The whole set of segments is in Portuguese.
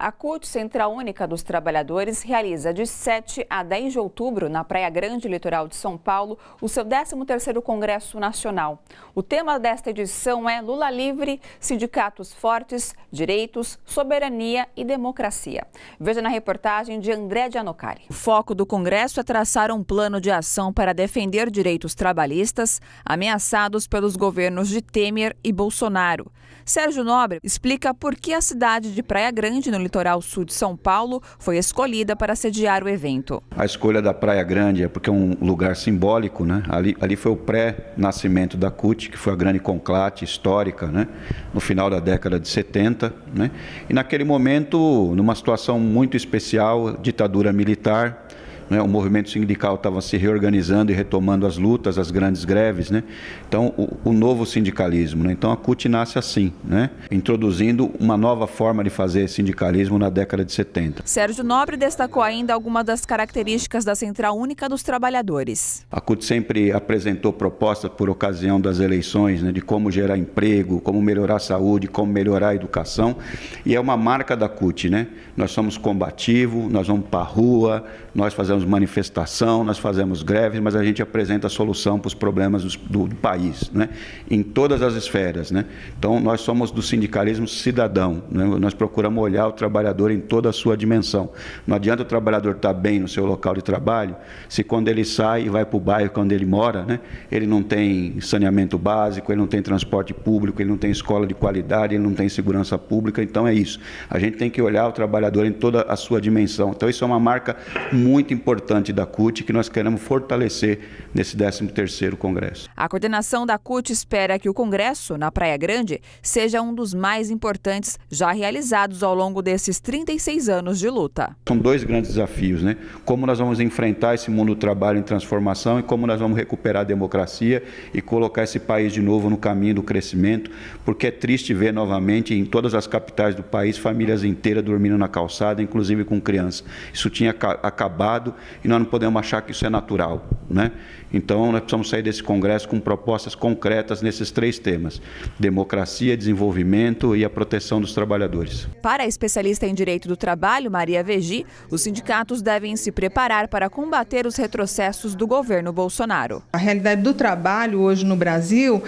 A CUT Central Única dos Trabalhadores realiza de 7 a 10 de outubro, na Praia Grande Litoral de São Paulo, o seu 13º Congresso Nacional. O tema desta edição é Lula Livre, Sindicatos Fortes, Direitos, Soberania e Democracia. Veja na reportagem de André Dianocari. O foco do Congresso é traçar um plano de ação para defender direitos trabalhistas ameaçados pelos governos de Temer e Bolsonaro. Sérgio Nobre explica por que a cidade de Praia Grande, no litoral sul de São Paulo, foi escolhida para sediar o evento. A escolha da Praia Grande é porque é um lugar simbólico, né? Ali, ali foi o pré-nascimento da CUT, que foi a grande conclate histórica, né? No final da década de 70, né? E naquele momento, numa situação muito especial, ditadura militar, né, o movimento sindical estava se reorganizando e retomando as lutas, as grandes greves, né? Então, o, o novo sindicalismo, né? Então, a CUT nasce assim, né? Introduzindo uma nova forma de fazer sindicalismo na década de 70. Sérgio Nobre destacou ainda algumas das características da Central Única dos Trabalhadores. A CUT sempre apresentou propostas por ocasião das eleições, né, de como gerar emprego, como melhorar a saúde, como melhorar a educação, e é uma marca da CUT, né? Nós somos combativos, nós vamos para a rua, nós fazemos fazemos manifestação, nós fazemos greves, mas a gente apresenta a solução para os problemas do, do, país, né? em todas as esferas. Né? Então, nós somos do sindicalismo cidadão, né? nós procuramos olhar o trabalhador em toda a sua dimensão. Não adianta o trabalhador estar bem no seu local de trabalho, se quando ele sai e vai para o bairro, quando ele mora, né? ele não tem saneamento básico, ele não tem transporte público, ele não tem escola de qualidade, ele não tem segurança pública, então é isso. A gente tem que olhar o trabalhador em toda a sua dimensão. Então, isso é uma marca muito importante importante da CUT que nós queremos fortalecer nesse 13º Congresso. A coordenação da CUT espera que o Congresso, na Praia Grande, seja um dos mais importantes já realizados ao longo desses 36 anos de luta. São dois grandes desafios, né? Como nós vamos enfrentar esse mundo do trabalho em transformação e como nós vamos recuperar a democracia e colocar esse país de novo no caminho do crescimento, porque é triste ver novamente em todas as capitais do país famílias inteiras dormindo na calçada, inclusive com crianças. Isso tinha acabado e nós não podemos achar que isso é natural. Né? Então, nós precisamos sair desse Congresso com propostas concretas nesses três temas: democracia, desenvolvimento e a proteção dos trabalhadores. Para a especialista em direito do trabalho, Maria Vegi, os sindicatos devem se preparar para combater os retrocessos do governo Bolsonaro. A realidade do trabalho hoje no Brasil.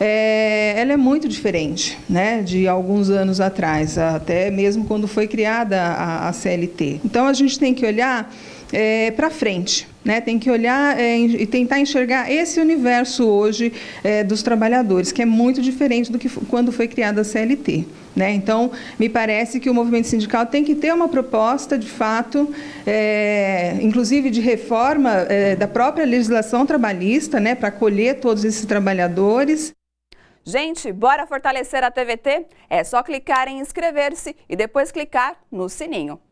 É, ela é muito diferente né, de alguns anos atrás, até mesmo quando foi criada a, a CLT. Então a gente tem que olhar é, para frente. Né? Tem que olhar é, e tentar enxergar esse universo hoje é, dos trabalhadores, que é muito diferente do que quando foi criada a CLT. Né? Então, me parece que o movimento sindical tem que ter uma proposta, de fato, é, inclusive de reforma é, da própria legislação trabalhista, né, para acolher todos esses trabalhadores. Gente, bora fortalecer a TVT? É só clicar em inscrever-se e depois clicar no sininho.